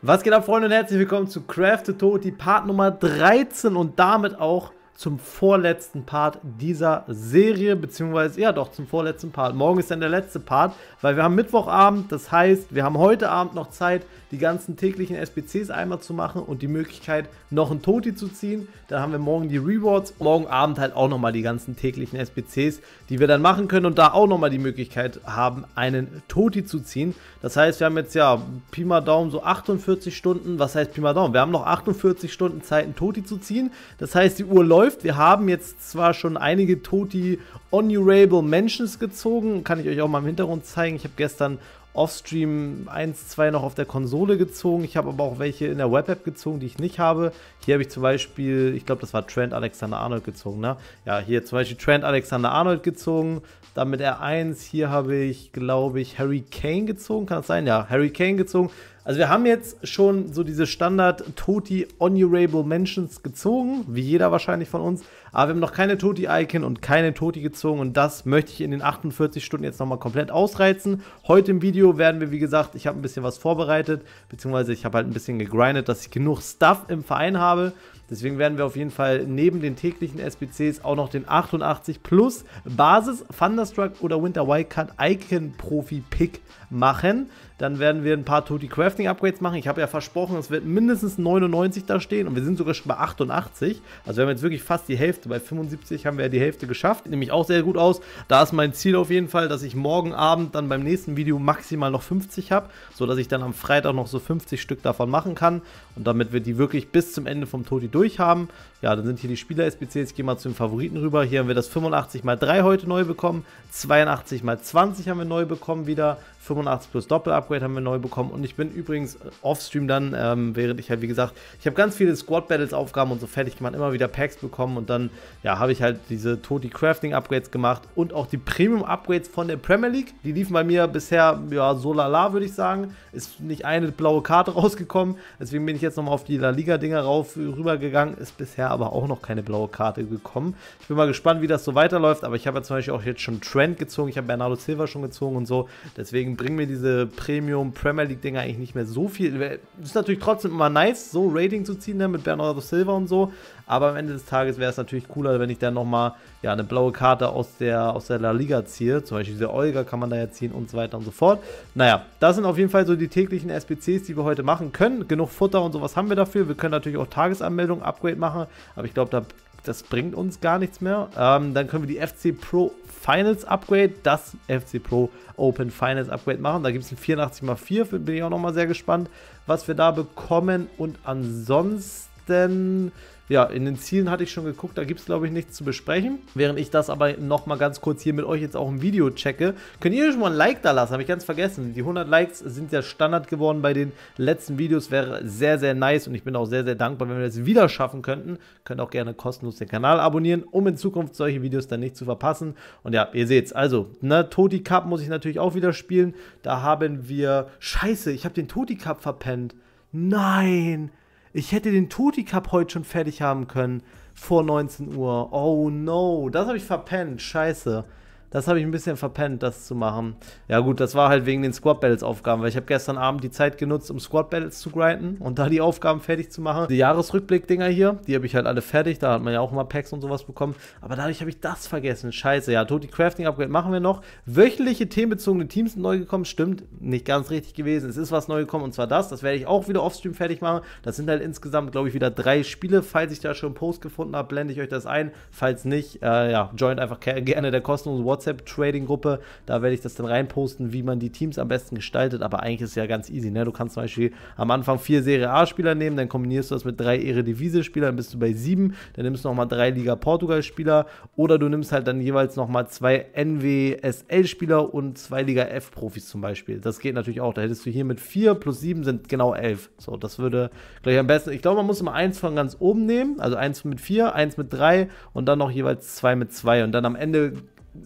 Was geht ab, Freunde, und herzlich willkommen zu Craft the Toad, die Part Nummer 13 und damit auch zum vorletzten Part dieser Serie, beziehungsweise ja doch zum vorletzten Part. Morgen ist dann der letzte Part, weil wir haben Mittwochabend, das heißt, wir haben heute Abend noch Zeit, die ganzen täglichen SBCs einmal zu machen und die Möglichkeit, noch einen Toti zu ziehen. Dann haben wir morgen die Rewards, morgen Abend halt auch nochmal die ganzen täglichen SBCs, die wir dann machen können und da auch nochmal die Möglichkeit haben, einen Toti zu ziehen. Das heißt, wir haben jetzt ja Pi mal Daumen so 48 Stunden, was heißt Pi mal Daumen? Wir haben noch 48 Stunden Zeit, einen Toti zu ziehen. Das heißt, die Uhr läuft läuft. Wir haben jetzt zwar schon einige Toti Honorable Mentions gezogen, kann ich euch auch mal im Hintergrund zeigen. Ich habe gestern Offstream 1, 2 noch auf der Konsole gezogen. Ich habe aber auch welche in der Web-App gezogen, die ich nicht habe. Hier habe ich zum Beispiel, ich glaube, das war Trent Alexander-Arnold gezogen, ne? Ja, hier zum Beispiel Trent Alexander-Arnold gezogen, Damit R1. Hier habe ich, glaube ich, Harry Kane gezogen, kann das sein? Ja, Harry Kane gezogen. Also wir haben jetzt schon so diese Standard Toti Honorable Mentions gezogen, wie jeder wahrscheinlich von uns. Aber wir haben noch keine Toti-Icon und keine Toti gezogen und das möchte ich in den 48 Stunden jetzt nochmal komplett ausreizen. Heute im Video werden wir, wie gesagt, ich habe ein bisschen was vorbereitet, beziehungsweise ich habe halt ein bisschen gegrindet, dass ich genug Stuff im Verein habe. Deswegen werden wir auf jeden Fall neben den täglichen SBCs auch noch den 88 plus Basis Thunderstruck oder Winter Wildcard Icon Profi Pick machen. Dann werden wir ein paar Toti Crafting Upgrades machen. Ich habe ja versprochen, es wird mindestens 99 da stehen und wir sind sogar schon bei 88. Also wir haben jetzt wirklich fast die Hälfte Hälfte. Bei 75 haben wir ja die Hälfte geschafft. Nehme ich auch sehr gut aus. Da ist mein Ziel auf jeden Fall, dass ich morgen Abend dann beim nächsten Video maximal noch 50 habe, sodass ich dann am Freitag noch so 50 Stück davon machen kann. Und damit wir die wirklich bis zum Ende vom Toti durch haben. Ja, dann sind hier die Spieler-SBCs. Ich gehe mal zu den Favoriten rüber. Hier haben wir das 85 x 3 heute neu bekommen. 82 x 20 haben wir neu bekommen wieder. 85 plus Doppel-Upgrade haben wir neu bekommen. Und ich bin übrigens offstream dann, ähm, während ich halt, wie gesagt, ich habe ganz viele Squad-Battles-Aufgaben und so fertig gemacht, immer wieder Packs bekommen und dann ja, habe ich halt diese Toti Crafting Upgrades gemacht und auch die Premium Upgrades von der Premier League. Die liefen bei mir bisher ja, so lala, würde ich sagen. Ist nicht eine blaue Karte rausgekommen. Deswegen bin ich jetzt nochmal auf die La Liga Dinger rauf rübergegangen. Ist bisher aber auch noch keine blaue Karte gekommen. Ich bin mal gespannt, wie das so weiterläuft. Aber ich habe ja zum Beispiel auch jetzt schon Trend gezogen. Ich habe Bernardo Silva schon gezogen und so. Deswegen bringen mir diese Premium Premier League Dinger eigentlich nicht mehr so viel. Ist natürlich trotzdem immer nice, so Rating zu ziehen ne, mit Bernardo Silva und so. Aber am Ende des Tages wäre es natürlich natürlich cooler, wenn ich dann nochmal ja, eine blaue Karte aus der, aus der La Liga ziehe. Zum Beispiel diese Olga kann man da ja ziehen und so weiter und so fort. Naja, das sind auf jeden Fall so die täglichen SPCs, die wir heute machen können. Genug Futter und sowas haben wir dafür. Wir können natürlich auch Tagesanmeldung, Upgrade machen, aber ich glaube, da das bringt uns gar nichts mehr. Ähm, dann können wir die FC Pro Finals Upgrade, das FC Pro Open Finals Upgrade machen. Da gibt es ein 84x4, bin ich auch nochmal sehr gespannt, was wir da bekommen. Und ansonsten ja, in den Zielen hatte ich schon geguckt, da gibt es glaube ich nichts zu besprechen. Während ich das aber nochmal ganz kurz hier mit euch jetzt auch im Video checke, könnt ihr schon mal ein Like da lassen, habe ich ganz vergessen. Die 100 Likes sind ja Standard geworden bei den letzten Videos, wäre sehr, sehr nice und ich bin auch sehr, sehr dankbar, wenn wir das wieder schaffen könnten. Könnt auch gerne kostenlos den Kanal abonnieren, um in Zukunft solche Videos dann nicht zu verpassen. Und ja, ihr seht's, also, ne, Toti Cup muss ich natürlich auch wieder spielen. Da haben wir, scheiße, ich habe den Toti Cup verpennt. Nein, ich hätte den Toti Cup heute schon fertig haben können vor 19 Uhr. Oh no, das habe ich verpennt. Scheiße. Das habe ich ein bisschen verpennt, das zu machen. Ja gut, das war halt wegen den Squad Battles Aufgaben, weil ich habe gestern Abend die Zeit genutzt, um Squad Battles zu grinden und da die Aufgaben fertig zu machen. Die Jahresrückblick-Dinger hier, die habe ich halt alle fertig. Da hat man ja auch immer Packs und sowas bekommen. Aber dadurch habe ich das vergessen. Scheiße, ja, Toti Crafting Upgrade machen wir noch. Wöchentliche themenbezogene Teams sind neu gekommen. Stimmt, nicht ganz richtig gewesen. Es ist was neu gekommen und zwar das. Das werde ich auch wieder offstream fertig machen. Das sind halt insgesamt, glaube ich, wieder drei Spiele. Falls ich da schon einen Post gefunden habe, blende ich euch das ein. Falls nicht, äh, ja, joint einfach gerne der kostenlose WhatsApp WhatsApp-Trading-Gruppe. Da werde ich das dann reinposten, wie man die Teams am besten gestaltet. Aber eigentlich ist es ja ganz easy. Ne? Du kannst zum Beispiel am Anfang vier Serie A-Spieler nehmen, dann kombinierst du das mit drei Eredivisie-Spielern, bist du bei sieben. Dann nimmst du nochmal drei Liga Portugal-Spieler oder du nimmst halt dann jeweils nochmal zwei NWSL-Spieler und zwei Liga F-Profis zum Beispiel. Das geht natürlich auch. Da hättest du hier mit vier plus sieben sind genau elf. So, das würde gleich am besten. Ich glaube, man muss immer eins von ganz oben nehmen. Also eins mit vier, eins mit drei und dann noch jeweils zwei mit zwei. Und dann am Ende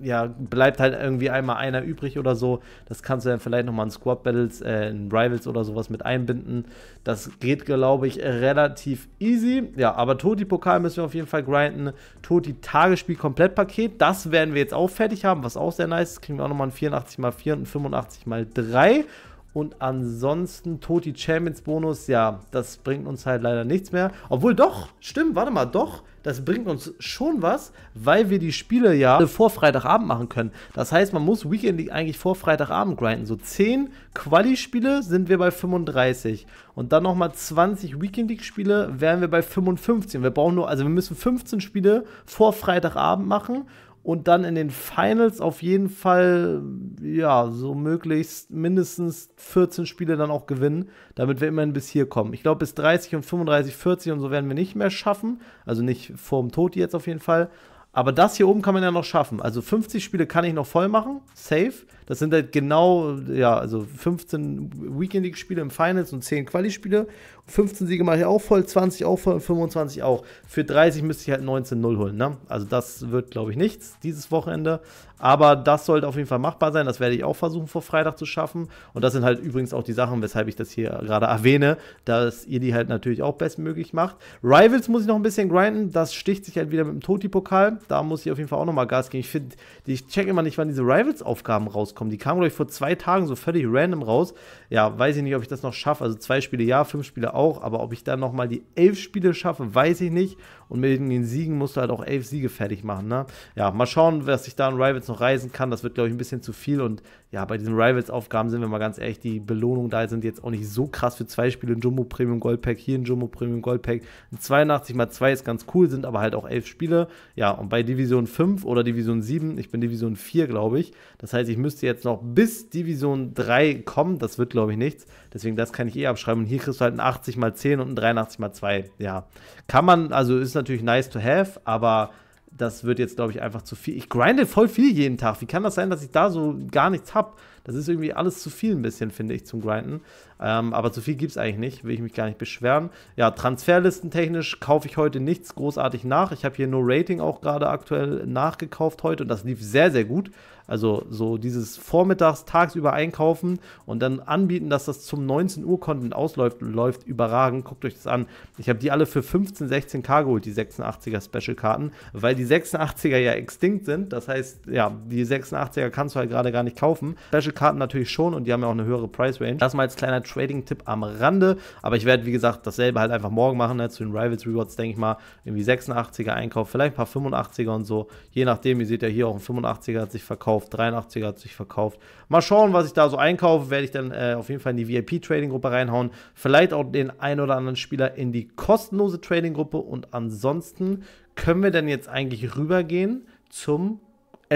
ja, bleibt halt irgendwie einmal einer übrig oder so. Das kannst du dann vielleicht nochmal in Squad Battles, äh, in Rivals oder sowas mit einbinden. Das geht, glaube ich, relativ easy. Ja, aber Toti-Pokal müssen wir auf jeden Fall grinden. Toti-Tagesspiel-Komplettpaket, das werden wir jetzt auch fertig haben, was auch sehr nice ist. Kriegen wir auch nochmal ein 84x4 und ein 85x3. Und ansonsten Toti Champions Bonus, ja, das bringt uns halt leider nichts mehr. Obwohl doch, stimmt, warte mal, doch, das bringt uns schon was, weil wir die Spiele ja vor Freitagabend machen können. Das heißt, man muss Weekend League eigentlich vor Freitagabend grinden. So 10 Quali-Spiele sind wir bei 35. Und dann nochmal 20 Weekend League-Spiele wären wir bei 55. Wir brauchen nur, also wir müssen 15 Spiele vor Freitagabend machen und dann in den Finals auf jeden Fall, ja, so möglichst mindestens 14 Spiele dann auch gewinnen, damit wir immerhin bis hier kommen. Ich glaube, bis 30 und 35, 40 und so werden wir nicht mehr schaffen. Also nicht vorm Tod jetzt auf jeden Fall. Aber das hier oben kann man ja noch schaffen. Also 50 Spiele kann ich noch voll machen, safe. Das sind halt genau, ja, also 15 Weekend League-Spiele im Finals und 10 Quali-Spiele. 15 Siege mache ich auch voll, 20 auch voll und 25 auch. Für 30 müsste ich halt 19-0 holen. Ne? Also das wird, glaube ich, nichts dieses Wochenende. Aber das sollte auf jeden Fall machbar sein. Das werde ich auch versuchen, vor Freitag zu schaffen. Und das sind halt übrigens auch die Sachen, weshalb ich das hier gerade erwähne, dass ihr die halt natürlich auch bestmöglich macht. Rivals muss ich noch ein bisschen grinden. Das sticht sich halt wieder mit dem Toti-Pokal. Da muss ich auf jeden Fall auch nochmal Gas geben. Ich finde, ich check immer nicht, wann diese Rivals-Aufgaben rauskommen. Die kamen, glaube ich, vor zwei Tagen so völlig random raus. Ja, weiß ich nicht, ob ich das noch schaffe. Also zwei Spiele ja, fünf Spiele auch, aber ob ich dann nochmal die elf Spiele schaffe, weiß ich nicht. Und mit den Siegen musst du halt auch elf Siege fertig machen, ne? Ja, mal schauen, was ich da in Rivals noch reisen kann. Das wird, glaube ich, ein bisschen zu viel. Und ja, bei diesen Rivals-Aufgaben sind wir mal ganz ehrlich, die Belohnungen da sind jetzt auch nicht so krass für zwei Spiele. Ein Jumbo Premium Gold Pack, hier ein Jumbo Premium Gold Pack. 82 mal 2 ist ganz cool, sind aber halt auch elf Spiele. Ja, und bei Division 5 oder Division 7, ich bin Division 4, glaube ich. Das heißt, ich müsste jetzt noch bis Division 3 kommen. Das wird, glaube ich, nichts. Deswegen, das kann ich eh abschreiben. Und hier kriegst du halt ein 80 mal 10 und ein 83 mal 2. Ja. Kann man, also ist natürlich nice to have, aber das wird jetzt, glaube ich, einfach zu viel. Ich grinde voll viel jeden Tag. Wie kann das sein, dass ich da so gar nichts habe? Das ist irgendwie alles zu viel ein bisschen, finde ich, zum Grinden. Ähm, aber zu viel gibt es eigentlich nicht, will ich mich gar nicht beschweren. Ja, transferlistentechnisch kaufe ich heute nichts großartig nach. Ich habe hier nur Rating auch gerade aktuell nachgekauft heute und das lief sehr, sehr gut. Also so dieses vormittags, tagsüber einkaufen und dann anbieten, dass das zum 19 Uhr Content ausläuft, läuft überragend. Guckt euch das an. Ich habe die alle für 15, 16k geholt, die 86er Special Karten, weil die 86er ja extinct sind. Das heißt, ja, die 86er kannst du halt gerade gar nicht kaufen. Special Karten natürlich schon und die haben ja auch eine höhere Price Range. Das mal als kleiner Trading-Tipp am Rande. Aber ich werde, wie gesagt, dasselbe halt einfach morgen machen. Ne? Zu den Rivals Rewards denke ich mal, irgendwie 86er Einkauf, vielleicht ein paar 85er und so. Je nachdem, ihr seht ja hier auch ein 85er hat sich verkauft, 83er hat sich verkauft. Mal schauen, was ich da so einkaufe. Werde ich dann äh, auf jeden Fall in die VIP-Trading-Gruppe reinhauen. Vielleicht auch den einen oder anderen Spieler in die kostenlose Trading-Gruppe. Und ansonsten können wir dann jetzt eigentlich rübergehen zum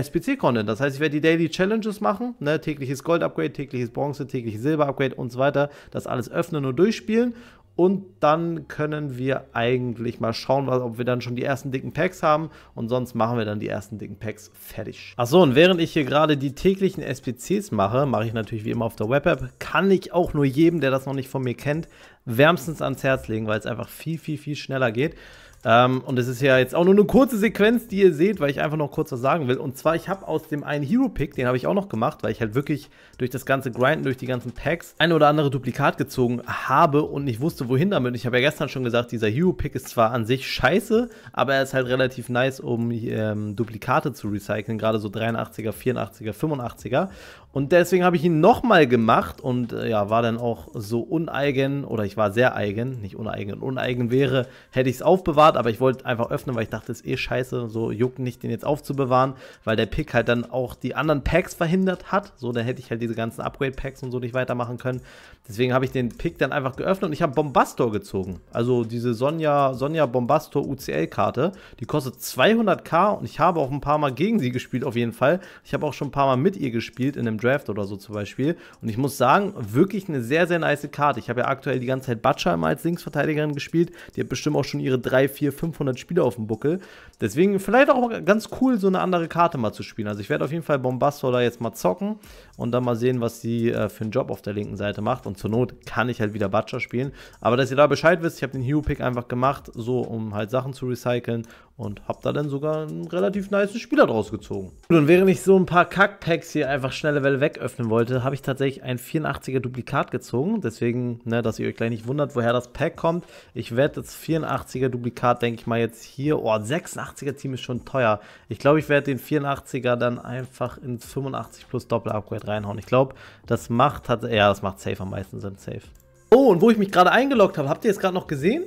SPC-Content. Das heißt, ich werde die Daily Challenges machen, ne? tägliches Gold-Upgrade, tägliches Bronze, tägliches Silber-Upgrade und so weiter. Das alles öffnen und durchspielen. Und dann können wir eigentlich mal schauen, ob wir dann schon die ersten dicken Packs haben. Und sonst machen wir dann die ersten dicken Packs fertig. Achso, und während ich hier gerade die täglichen SPCs mache, mache ich natürlich wie immer auf der Web-App, kann ich auch nur jedem, der das noch nicht von mir kennt, wärmstens ans Herz legen, weil es einfach viel, viel, viel schneller geht. Ähm, und es ist ja jetzt auch nur eine kurze Sequenz, die ihr seht, weil ich einfach noch kurz was sagen will. Und zwar, ich habe aus dem einen Hero-Pick, den habe ich auch noch gemacht, weil ich halt wirklich durch das ganze Grinden, durch die ganzen Packs, ein oder andere Duplikat gezogen habe und nicht wusste, wohin damit. Ich habe ja gestern schon gesagt, dieser Hero-Pick ist zwar an sich scheiße, aber er ist halt relativ nice, um ähm, Duplikate zu recyceln, gerade so 83er, 84er, 85er. Und deswegen habe ich ihn nochmal gemacht und äh, ja, war dann auch so uneigen, oder ich war sehr eigen, nicht uneigen, uneigen wäre, hätte ich es aufbewahrt aufbewahrt, aber ich wollte einfach öffnen, weil ich dachte, es ist eh scheiße, so juckt nicht, den jetzt aufzubewahren, weil der Pick halt dann auch die anderen Packs verhindert hat. So, dann hätte ich halt diese ganzen Upgrade-Packs und so nicht weitermachen können. Deswegen habe ich den Pick dann einfach geöffnet und ich habe Bombastor gezogen. Also diese Sonja, Sonja Bombastor UCL-Karte, die kostet 200k und ich habe auch ein paar Mal gegen sie gespielt, auf jeden Fall. Ich habe auch schon ein paar Mal mit ihr gespielt, in einem Draft oder so zum Beispiel. Und ich muss sagen, wirklich eine sehr, sehr nice Karte. Ich habe ja aktuell die ganze Zeit Butcher immer als Linksverteidigerin gespielt. Die hat bestimmt auch schon ihre drei, 400, 500 Spiele auf dem Buckel. Deswegen vielleicht auch ganz cool, so eine andere Karte mal zu spielen. Also ich werde auf jeden Fall Bombastor da jetzt mal zocken und dann mal sehen, was sie äh, für einen Job auf der linken Seite macht. Und zur Not kann ich halt wieder Butcher spielen. Aber dass ihr da Bescheid wisst, ich habe den Hero-Pick einfach gemacht, so um halt Sachen zu recyceln. Und hab da dann sogar einen relativ nice Spieler draus gezogen. und während ich so ein paar Kackpacks hier einfach schnelle Welle wegöffnen wollte, habe ich tatsächlich ein 84er Duplikat gezogen. Deswegen, ne, dass ihr euch gleich nicht wundert, woher das Pack kommt. Ich werde das 84er Duplikat, denke ich mal, jetzt hier. Oh, 86er Team ist schon teuer. Ich glaube, ich werde den 84er dann einfach ins 85 plus Doppel-Upgrade reinhauen. Ich glaube, das macht, hat, ja, das macht safe am meisten Sinn, safe. Oh, und wo ich mich gerade eingeloggt habe, habt ihr es gerade noch gesehen?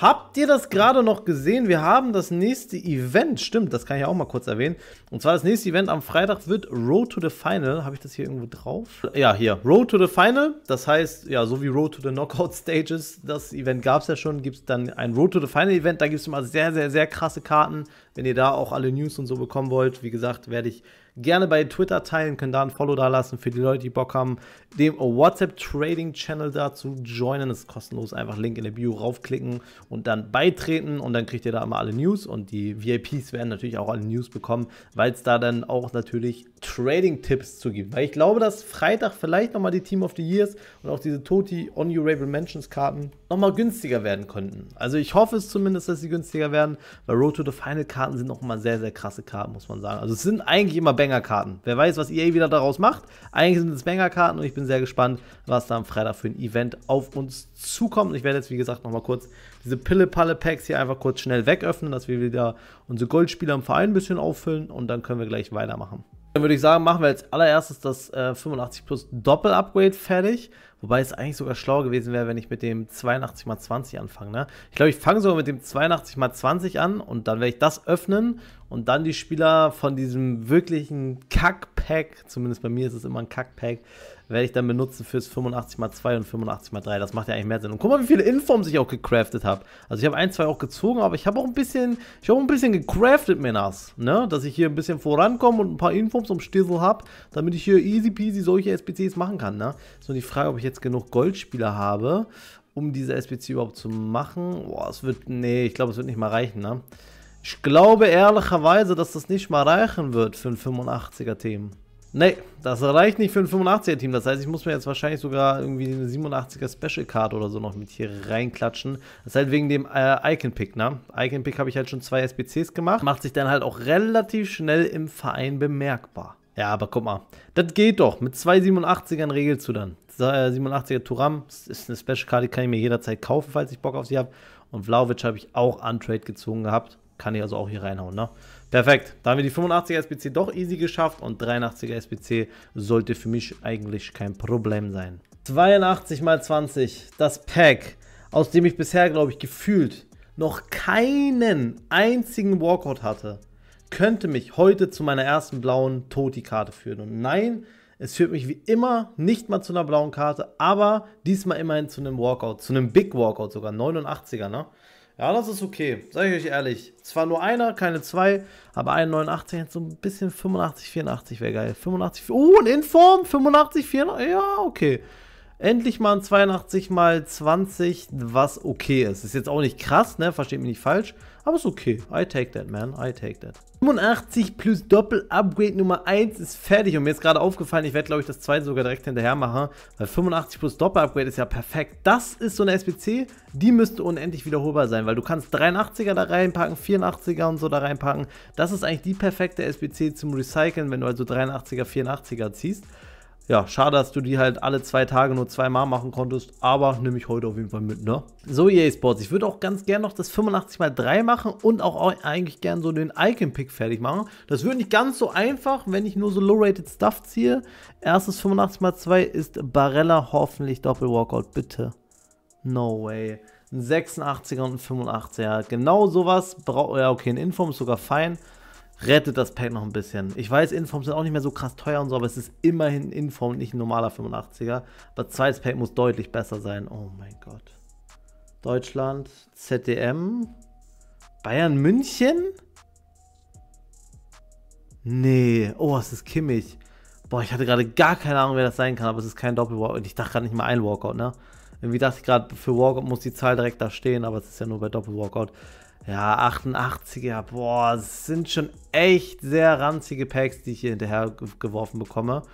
Habt ihr das gerade noch gesehen? Wir haben das nächste Event. Stimmt, das kann ich auch mal kurz erwähnen. Und zwar das nächste Event am Freitag wird Road to the Final. Habe ich das hier irgendwo drauf? Ja, hier. Road to the Final. Das heißt, ja, so wie Road to the Knockout Stages, das Event gab es ja schon, gibt es dann ein Road to the Final Event. Da gibt es immer sehr, sehr, sehr krasse Karten. Wenn ihr da auch alle News und so bekommen wollt, wie gesagt, werde ich gerne bei Twitter teilen, können da ein Follow da lassen für die Leute, die Bock haben, dem WhatsApp Trading Channel da zu joinen. Das ist kostenlos. Einfach Link in der Bio raufklicken und dann beitreten und dann kriegt ihr da immer alle News und die VIPs werden natürlich auch alle News bekommen, weil es da dann auch natürlich Trading-Tipps zu gibt. Weil ich glaube, dass Freitag vielleicht nochmal die Team of the Years und auch diese Toti On Your Raven Mentions Karten nochmal günstiger werden könnten. Also ich hoffe es zumindest, dass sie günstiger werden, weil Road to the Final Karten sind auch immer sehr, sehr krasse Karten, muss man sagen. Also es sind eigentlich immer Banger-Karten. Wer weiß, was EA wieder daraus macht. Eigentlich sind es Banger-Karten und ich bin sehr gespannt, was da am Freitag für ein Event auf uns zukommt. ich werde jetzt, wie gesagt, nochmal kurz diese Pille-Palle-Packs hier einfach kurz schnell wegöffnen, dass wir wieder unsere Goldspieler im Verein ein bisschen auffüllen und dann können wir gleich weitermachen. Dann würde ich sagen, machen wir als allererstes das äh, 85 plus Doppel-Upgrade fertig. Wobei es eigentlich sogar schlau gewesen wäre, wenn ich mit dem 82x20 anfange. Ne? Ich glaube, ich fange sogar mit dem 82x20 an und dann werde ich das öffnen und dann die Spieler von diesem wirklichen Kackpack, zumindest bei mir ist es immer ein Kackpack, werde ich dann benutzen fürs 85x2 und 85x3. Das macht ja eigentlich mehr Sinn. Und guck mal, wie viele Informs ich auch gecraftet habe. Also ich habe ein, zwei auch gezogen, aber ich habe auch ein bisschen, ich habe ein bisschen gecraftet, Männers. Ne? Dass ich hier ein bisschen vorankomme und ein paar Informs um Stissel habe, damit ich hier easy peasy solche SPCs machen kann. Ne? Ist nur die Frage, ob ich jetzt genug Goldspieler habe, um diese SPC überhaupt zu machen. Boah, es wird, nee, ich glaube, es wird nicht mal reichen, ne? Ich glaube ehrlicherweise, dass das nicht mal reichen wird für ein 85er-Team. Nee, das reicht nicht für ein 85er-Team. Das heißt, ich muss mir jetzt wahrscheinlich sogar irgendwie eine 87er-Special-Card oder so noch mit hier reinklatschen. Das ist halt wegen dem äh, Icon-Pick, ne? Icon-Pick habe ich halt schon zwei SBCs gemacht. Macht sich dann halt auch relativ schnell im Verein bemerkbar. Ja, aber guck mal, das geht doch. Mit zwei 87ern regelst du dann. 87er äh, Turam ist eine Special Card, die kann ich mir jederzeit kaufen, falls ich Bock auf sie habe. Und Vlaovic habe ich auch Untrade gezogen gehabt. Kann ich also auch hier reinhauen, ne? Perfekt, da haben wir die 85er SPC doch easy geschafft und 83er SPC sollte für mich eigentlich kein Problem sein. 82 mal 20, das Pack, aus dem ich bisher, glaube ich, gefühlt noch keinen einzigen Walkout hatte, könnte mich heute zu meiner ersten blauen Toti-Karte führen. Und nein, es führt mich wie immer nicht mal zu einer blauen Karte, aber diesmal immerhin zu einem Walkout, zu einem Big Walkout sogar, 89er, ne? Ja, das ist okay, Sag ich euch ehrlich. Zwar nur einer, keine zwei, aber 1,89 jetzt so ein bisschen 85, 84 wäre geil. 85, oh, uh, ein Inform, 85, 84, ja, okay. Endlich mal ein 82 mal 20, was okay ist. Ist jetzt auch nicht krass, ne, versteht mich nicht falsch, aber ist okay. I take that, man. I take that. 85 plus Doppel-Upgrade Nummer 1 ist fertig. Und mir ist gerade aufgefallen, ich werde, glaube ich, das zweite sogar direkt hinterher machen. Weil 85 plus Doppel-Upgrade ist ja perfekt. Das ist so eine SPC, die müsste unendlich wiederholbar sein. Weil du kannst 83er da reinpacken, 84er und so da reinpacken. Das ist eigentlich die perfekte SPC zum Recyceln, wenn du also 83er, 84er ziehst ja, schade, dass du die halt alle zwei Tage nur zweimal machen konntest, aber nehme ich heute auf jeden Fall mit, ne? So, EA Sports, ich würde auch ganz gern noch das 85x3 machen und auch eigentlich gern so den Icon-Pick fertig machen. Das wird nicht ganz so einfach, wenn ich nur so Low-Rated Stuff ziehe. Erstes 85x2 ist Barella hoffentlich Doppel-Walkout, bitte. No way. Ein 86er und ein 85er, genau sowas. Ja, okay, ein Inform ist sogar fein rettet das Pack noch ein bisschen. Ich weiß, Inform sind auch nicht mehr so krass teuer und so, aber es ist immerhin Inform, nicht ein normaler 85er. Aber zweites Pack muss deutlich besser sein. Oh mein Gott. Deutschland, ZDM, Bayern München? Nee, oh, es ist Kimmig. Boah, ich hatte gerade gar keine Ahnung, wer das sein kann, aber es ist kein Doppelwalkout. Ich dachte gerade nicht mal ein Walkout, ne? Irgendwie dachte ich gerade, für Walkout muss die Zahl direkt da stehen, aber es ist ja nur bei Doppelwalkout. Ja, 88er, boah, es sind schon echt sehr ranzige Packs, die ich hier hinterher geworfen bekomme.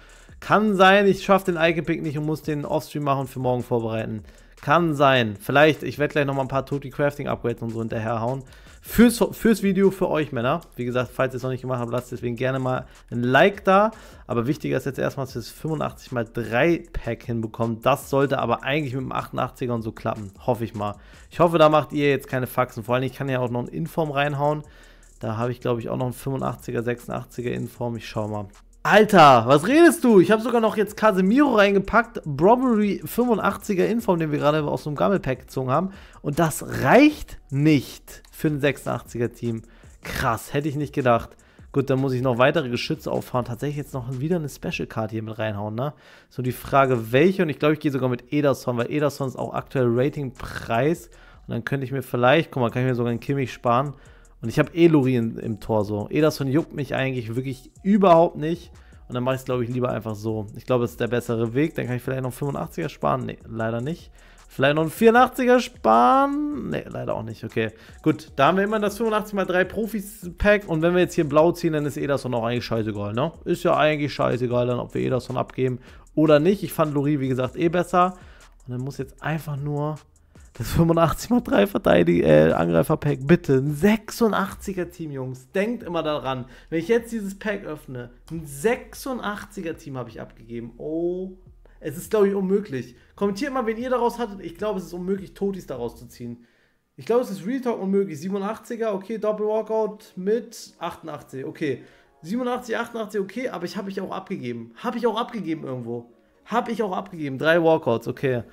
Kann sein, ich schaffe den Icon-Pick nicht und muss den Offstream machen und für morgen vorbereiten. Kann sein. Vielleicht, ich werde gleich nochmal ein paar Toti Crafting Upgrades und so hinterherhauen fürs, fürs Video für euch Männer. Wie gesagt, falls ihr es noch nicht gemacht habt, lasst deswegen gerne mal ein Like da. Aber wichtiger ist jetzt erstmal, dass ihr das 85 x 3 Pack hinbekommt. Das sollte aber eigentlich mit dem 88er und so klappen. Hoffe ich mal. Ich hoffe, da macht ihr jetzt keine Faxen. Vor allem, ich kann ja auch noch einen Inform reinhauen. Da habe ich, glaube ich, auch noch einen 85er, 86er Inform. Ich schau mal. Alter, was redest du? Ich habe sogar noch jetzt Casemiro reingepackt, Brobery 85er Inform, den wir gerade aus dem Gammelpack gezogen haben. Und das reicht nicht für ein 86er Team. Krass, hätte ich nicht gedacht. Gut, dann muss ich noch weitere Geschütze auffahren. Tatsächlich jetzt noch wieder eine Special Card hier mit reinhauen, ne? So die Frage, welche. Und ich glaube, ich gehe sogar mit Ederson, weil Ederson ist auch aktuell Ratingpreis. Und dann könnte ich mir vielleicht, guck mal, kann ich mir sogar einen Kimmich sparen. Und ich habe eh Lori in, im so. Ederson juckt mich eigentlich wirklich überhaupt nicht. Und dann mache ich es, glaube ich, lieber einfach so. Ich glaube, das ist der bessere Weg. Dann kann ich vielleicht noch einen 85er sparen. Nee, leider nicht. Vielleicht noch einen 84er sparen? Nee, leider auch nicht. Okay. Gut, da haben wir immer das 85x3 Profis-Pack. Und wenn wir jetzt hier blau ziehen, dann ist Ederson auch eigentlich scheißegal, ne? Ist ja eigentlich scheißegal, dann ob wir Ederson abgeben oder nicht. Ich fand Lori, wie gesagt, eh besser. Und dann muss jetzt einfach nur das 85 mal 3 Verteidiger, äh, Angreifer-Pack, bitte. Ein 86er-Team, Jungs. Denkt immer daran. Wenn ich jetzt dieses Pack öffne, ein 86er-Team habe ich abgegeben. Oh. Es ist, glaube ich, unmöglich. Kommentiert mal, wen ihr daraus hattet. Ich glaube, es ist unmöglich, Totis daraus zu ziehen. Ich glaube, es ist Real Talk unmöglich. 87er, okay, Doppel-Walkout mit 88, okay. 87, 88, okay, aber ich habe ich auch abgegeben. Habe ich auch abgegeben irgendwo. Habe ich auch abgegeben. Drei Walkouts, okay.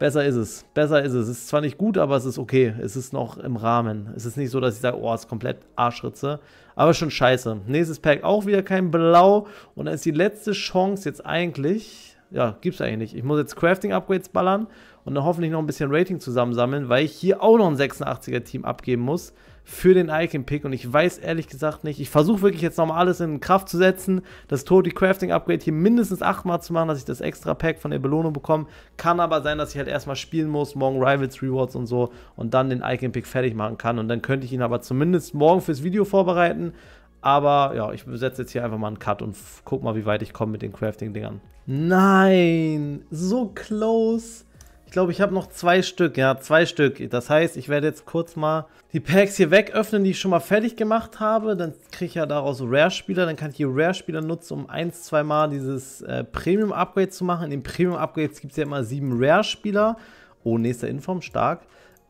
Besser ist es. Besser ist es. Es ist zwar nicht gut, aber es ist okay. Es ist noch im Rahmen. Es ist nicht so, dass ich sage, oh, es ist komplett Arschritze. Aber schon scheiße. Nächstes Pack auch wieder kein Blau. Und dann ist die letzte Chance jetzt eigentlich. Ja, gibt es eigentlich nicht. Ich muss jetzt Crafting-Upgrades ballern und dann hoffentlich noch ein bisschen Rating zusammensammeln, weil ich hier auch noch ein 86er-Team abgeben muss für den Icon-Pick und ich weiß ehrlich gesagt nicht. Ich versuche wirklich jetzt nochmal alles in Kraft zu setzen, das Toti Crafting Upgrade hier mindestens achtmal zu machen, dass ich das extra Pack von der Belohnung bekomme. Kann aber sein, dass ich halt erstmal spielen muss, morgen Rivals Rewards und so und dann den Icon-Pick fertig machen kann. Und dann könnte ich ihn aber zumindest morgen fürs Video vorbereiten. Aber ja, ich setze jetzt hier einfach mal einen Cut und guck mal, wie weit ich komme mit den Crafting-Dingern. Nein, so close. Ich glaube, ich habe noch zwei Stück. Ja, zwei Stück. Das heißt, ich werde jetzt kurz mal die Packs hier wegöffnen, die ich schon mal fertig gemacht habe. Dann kriege ich ja daraus Rare-Spieler. Dann kann ich die Rare-Spieler nutzen, um ein, zweimal dieses äh, Premium-Upgrade zu machen. In den Premium-Upgrades gibt es ja immer sieben Rare-Spieler. Oh, nächster Inform, stark.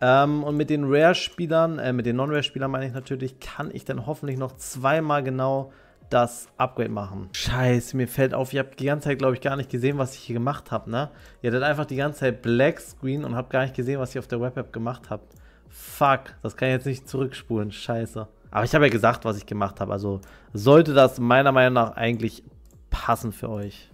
Ähm, und mit den Rare-Spielern, äh, mit den Non-Rare-Spielern meine ich natürlich, kann ich dann hoffentlich noch zweimal genau das Upgrade machen. Scheiße, mir fällt auf, ihr habt die ganze Zeit, glaube ich, gar nicht gesehen, was ich hier gemacht habe, ne? Ihr hattet einfach die ganze Zeit Black Screen und habt gar nicht gesehen, was ihr auf der Web-App gemacht habt. Fuck, das kann ich jetzt nicht zurückspulen, scheiße. Aber ich habe ja gesagt, was ich gemacht habe, also sollte das meiner Meinung nach eigentlich passen für euch.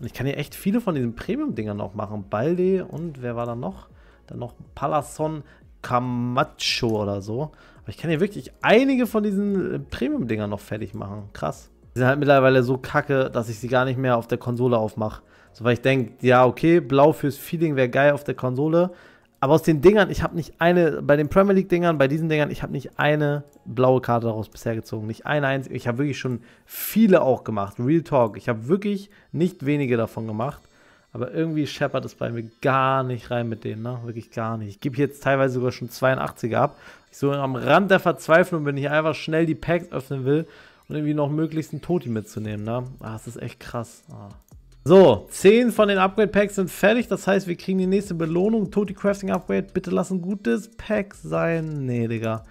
Und ich kann hier echt viele von diesen Premium-Dingern auch machen. Balde und wer war da noch? Dann noch Palason Camacho oder so ich kann hier wirklich einige von diesen äh, Premium-Dingern noch fertig machen. Krass. Die sind halt mittlerweile so kacke, dass ich sie gar nicht mehr auf der Konsole aufmache. So, weil ich denke, ja, okay, blau fürs Feeling wäre geil auf der Konsole. Aber aus den Dingern, ich habe nicht eine, bei den Premier League-Dingern, bei diesen Dingern, ich habe nicht eine blaue Karte daraus bisher gezogen. Nicht eine einzige. Ich habe wirklich schon viele auch gemacht. Real Talk. Ich habe wirklich nicht wenige davon gemacht. Aber irgendwie scheppert es bei mir gar nicht rein mit denen, ne? Wirklich gar nicht. Ich gebe jetzt teilweise sogar schon 82er ab. Ich so am Rand der Verzweiflung, wenn ich einfach schnell die Packs öffnen will und irgendwie noch möglichst einen Toti mitzunehmen, ne? Ah, das ist echt krass. Ah. So, 10 von den Upgrade-Packs sind fertig. Das heißt, wir kriegen die nächste Belohnung. Toti Crafting Upgrade. Bitte lass ein gutes Pack sein. Nee, Digga.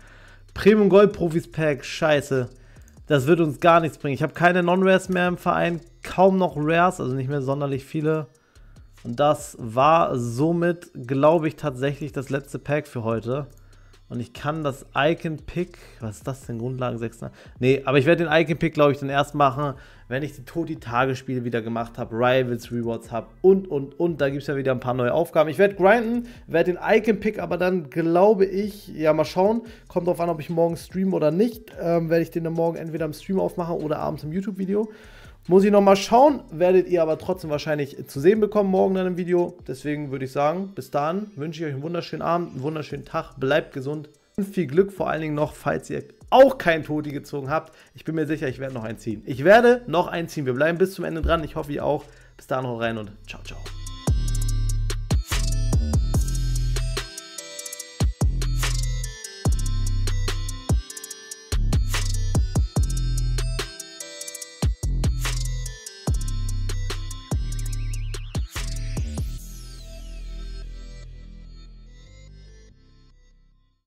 Premium Gold Profis Pack. Scheiße. Das wird uns gar nichts bringen. Ich habe keine Non-Rares mehr im Verein. Kaum noch Rares, also nicht mehr sonderlich viele. Und das war somit, glaube ich, tatsächlich das letzte Pack für heute. Und ich kann das Icon-Pick, was ist das denn, Grundlagen 6? Nee, aber ich werde den Icon-Pick, glaube ich, dann erst machen, wenn ich die toti tage wieder gemacht habe, Rivals, Rewards habe und, und, und. Da gibt es ja wieder ein paar neue Aufgaben. Ich werde grinden, werde den Icon-Pick aber dann, glaube ich, ja, mal schauen. Kommt drauf an, ob ich morgen streame oder nicht. Ähm, werde ich den dann morgen entweder im Stream aufmachen oder abends im YouTube-Video. Muss ich nochmal schauen, werdet ihr aber trotzdem wahrscheinlich zu sehen bekommen morgen dann im Video. Deswegen würde ich sagen, bis dahin wünsche ich euch einen wunderschönen Abend, einen wunderschönen Tag, bleibt gesund und viel Glück vor allen Dingen noch, falls ihr auch keinen Toti gezogen habt. Ich bin mir sicher, ich werde noch einen ziehen. Ich werde noch einen ziehen. Wir bleiben bis zum Ende dran. Ich hoffe, ihr auch. Bis dahin, haut rein und ciao, ciao.